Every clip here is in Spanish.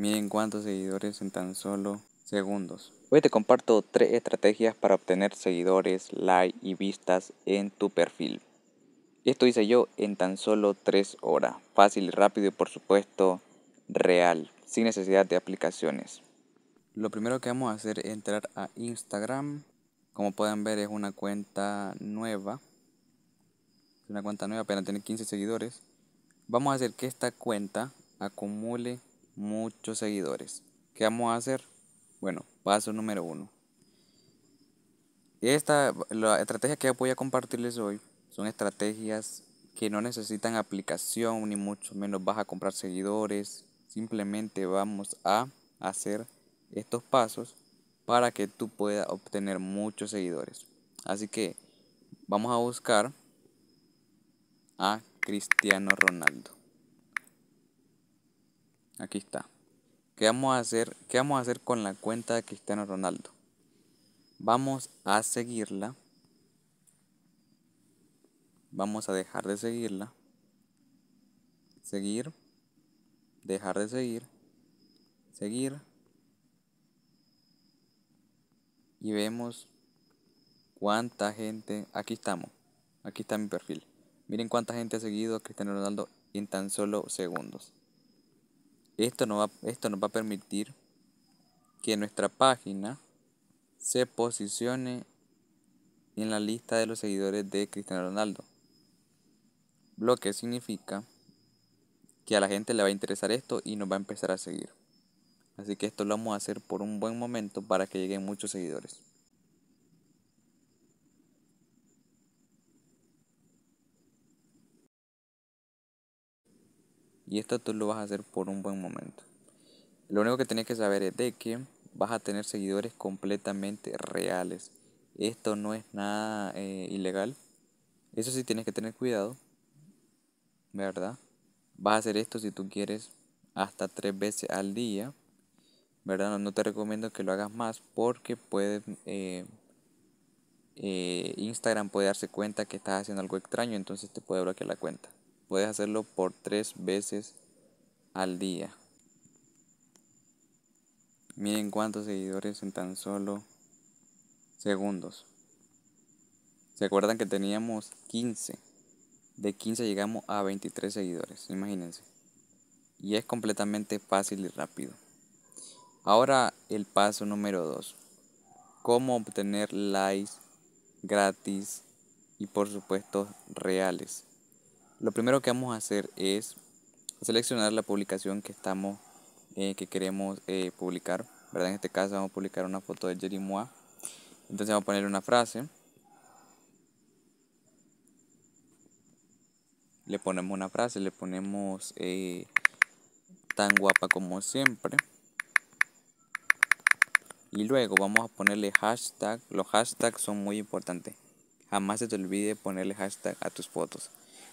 Miren cuántos seguidores en tan solo segundos. Hoy te comparto tres estrategias para obtener seguidores, like y vistas en tu perfil. Esto hice yo en tan solo tres horas. Fácil, rápido y por supuesto real, sin necesidad de aplicaciones. Lo primero que vamos a hacer es entrar a Instagram. Como pueden ver es una cuenta nueva. una cuenta nueva, apenas tiene 15 seguidores. Vamos a hacer que esta cuenta acumule muchos seguidores. ¿Qué vamos a hacer? Bueno, paso número uno. Esta, la estrategia que voy a compartirles hoy son estrategias que no necesitan aplicación ni mucho menos vas a comprar seguidores. Simplemente vamos a hacer estos pasos para que tú puedas obtener muchos seguidores. Así que vamos a buscar a Cristiano Ronaldo. Aquí está. ¿Qué vamos a hacer, qué vamos a hacer con la cuenta de Cristiano Ronaldo? Vamos a seguirla. Vamos a dejar de seguirla. Seguir. Dejar de seguir. Seguir. Y vemos cuánta gente. Aquí estamos. Aquí está mi perfil. Miren cuánta gente ha seguido a Cristiano Ronaldo en tan solo segundos. Esto, no va, esto nos va a permitir que nuestra página se posicione en la lista de los seguidores de Cristiano Ronaldo. Lo que significa que a la gente le va a interesar esto y nos va a empezar a seguir. Así que esto lo vamos a hacer por un buen momento para que lleguen muchos seguidores. Y esto tú lo vas a hacer por un buen momento. Lo único que tienes que saber es de que vas a tener seguidores completamente reales. Esto no es nada eh, ilegal. Eso sí tienes que tener cuidado. ¿Verdad? Vas a hacer esto si tú quieres hasta tres veces al día. ¿Verdad? No, te recomiendo que lo hagas más porque puede eh, eh, Instagram puede darse cuenta que estás haciendo algo extraño, entonces te puede bloquear la cuenta. Puedes hacerlo por tres veces al día. Miren cuántos seguidores en tan solo segundos. ¿Se acuerdan que teníamos 15? De 15 llegamos a 23 seguidores, imagínense. Y es completamente fácil y rápido. Ahora el paso número 2. Cómo obtener likes gratis y por supuesto reales. Lo primero que vamos a hacer es seleccionar la publicación que estamos eh, que queremos eh, publicar. ¿verdad? En este caso vamos a publicar una foto de Jerry Mois. Entonces vamos a poner una frase. Le ponemos una frase, le ponemos eh, tan guapa como siempre. Y luego vamos a ponerle hashtag. Los hashtags son muy importantes. Jamás se te olvide ponerle hashtag a tus fotos.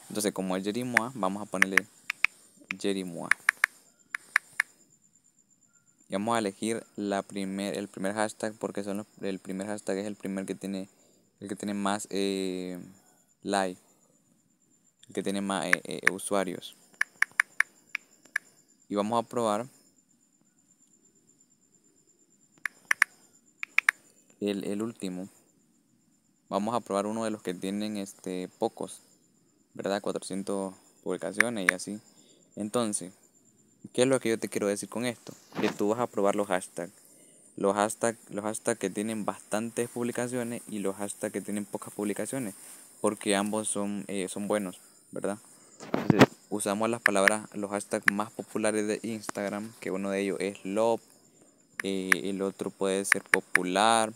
Entonces, como es Jerimoa, vamos a ponerle Jerimoa. Y vamos a elegir la primer, el primer hashtag porque son el primer hashtag es el primer que tiene el que tiene más eh, like, el que tiene más eh, eh, usuarios. Y vamos a probar el, el último. Vamos a probar uno de los que tienen este pocos. ¿verdad? 400 publicaciones y así. Entonces, ¿qué es lo que yo te quiero decir con esto? Que tú vas a probar los hashtags. Los hashtags los hashtags que tienen bastantes publicaciones y los hashtags que tienen pocas publicaciones, porque ambos son, eh, son buenos, ¿verdad? Entonces, usamos las palabras, los hashtags más populares de Instagram, que uno de ellos es love, eh, el otro puede ser popular.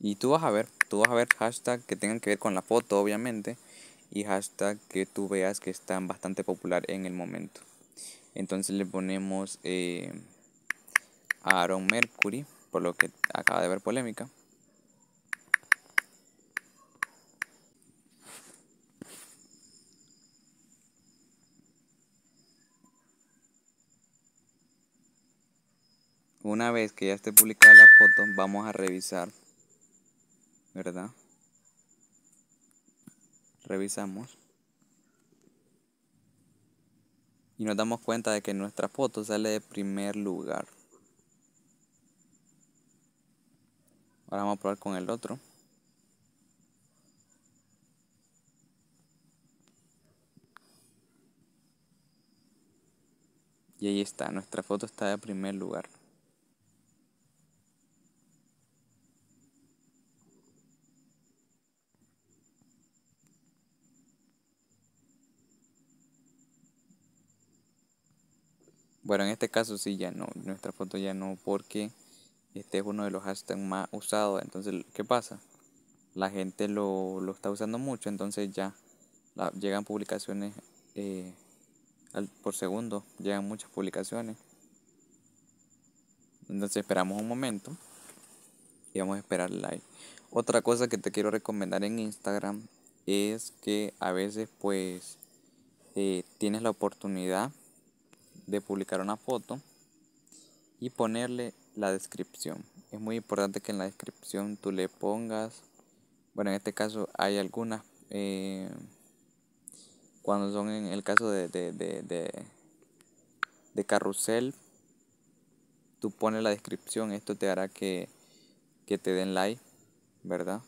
Y tú vas a ver, tú vas a ver hashtags que tengan que ver con la foto, obviamente, y hashtags que tú veas que están bastante popular en el momento. Entonces le ponemos eh, a Aaron Mercury, por lo que acaba de haber polémica. Una vez que ya esté publicada la foto, vamos a revisar ¿verdad? Revisamos. Y nos damos cuenta de que nuestra foto sale de primer lugar. Ahora vamos a probar con el otro. Y ahí está, nuestra foto está de primer lugar. Bueno, en este caso sí, ya no, nuestra foto ya no, porque este es uno de los hashtags más usados. Entonces, ¿qué pasa? La gente lo, está usando mucho, entonces ya llegan publicaciones eh, por segundo, llegan muchas publicaciones. Entonces esperamos un momento y vamos a esperar like. Otra cosa que te quiero recomendar en Instagram es que a veces pues eh, tienes la oportunidad de publicar una foto y ponerle la descripción. Es muy importante que en la descripción tú le pongas, bueno, en este caso hay algunas, eh, cuando son en el caso de, de, de, carrusel, tú pones la descripción, esto te hará que, que te den like, ¿verdad?